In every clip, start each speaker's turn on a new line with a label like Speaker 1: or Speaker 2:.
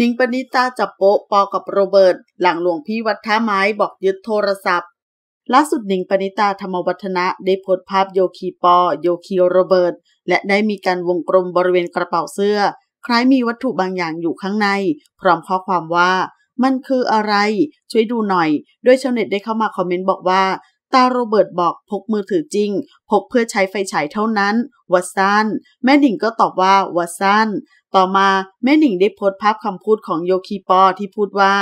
Speaker 1: นิงปณิตาจับโปะปอ กับโรเบิร์ต หลังหลวงพี่วัดท่าไม้บอกยึดโทรศัพท์ ล่าสุดนิงปณิตาธรรมวัฒนะ ได้โพสภาพโยคีปอ โยคีโรเบิร์ต และได้มีการวงกลมบริเวณกระเป๋าเสื้อ คล้ายมีวัตถุบางอย่างอยู่ข้างใน พร้อมข้อความว่ามันคืออะไร ช่วยดูหน่อยด้วยชาวเน็ตได้เข้ามาคอมเมนต์บอกว่าตาโรเบิร์ตบอกพกมือถือจริง พกเพื่อใช้ไฟฉายเท่านั้นวัตสันแม่หนิงก็ตอบว่าวัตสันต่อมาแม่หนิงได้โพสต์ภาพคำพูดของโยคีปอที่พูดว่า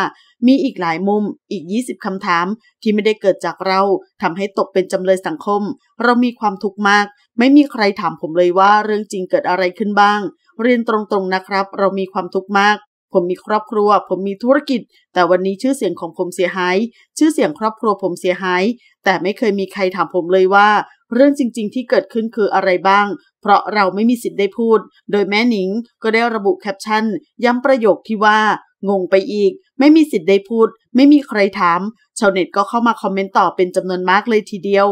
Speaker 1: มีอีกหลายมุมอีก 20คำถามที่ไม่ได้เกิดจากเราทำให้ตกเป็นจำเลยสังคม เรามีความทุกข์มาก ไม่มีใครถามผมเลยว่าเรื่องจริงเกิดอะไรขึ้นบ้าง เรียนตรงๆนะครับ เรามีความทุกข์มากผมมีครอบครัว ผมมีธุรกิจ แต่วันนี้ชื่อเสียงของผมเสียหาย ชื่อเสียงครอบครัวผมเสียหาย แต่ไม่เคยมีใครถามผมเลยว่า เรื่องจริงๆที่เกิดขึ้นคืออะไรบ้าง เพราะเราไม่มีสิทธิ์ได้พูด โดยแม่หนิงก็ได้ระบุแคปชั่น ย้ำประโยคที่ว่า งงไปอีก ไม่มีสิทธิ์ได้พูด ไม่มีใครถาม ชาวเน็ตก็เข้ามาคอมเมนต์ต่อเป็นจำนวนมากเลยทีเดียว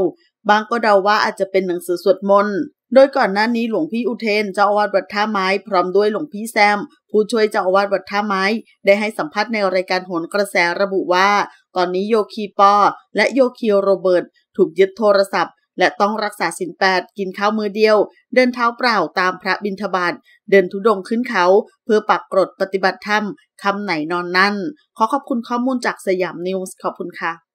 Speaker 1: บางก็เดาว่าอาจจะเป็นหนังสือสวดมนต์โดยก่อนหน้านี้หลวงพี่อุเทนเจ้าอาวาสวัดท่าไม้พร้อมด้วยหลวงพี่แซม ผู้ช่วยเจ้าอาวาสวัดท่าไม้ ได้ให้สัมภาษณ์ในรายการโหนกระแสระบุว่า ตอนนี้โยคีปอและโยคีโรเบิร์ตถูกยึดโทรศัพท์ และต้องรักษาสินแปดกินข้าวมือเดียว เดินเท้าเปล่าตามพระบิณฑบาตเดินทุดงขึ้นเขา เพื่อปักกรดปฏิบัติธรรมคำไหนนอนนั่นขอขอบคุณข้อมูลจากสยามนิวส์ขอบคุณค่ะ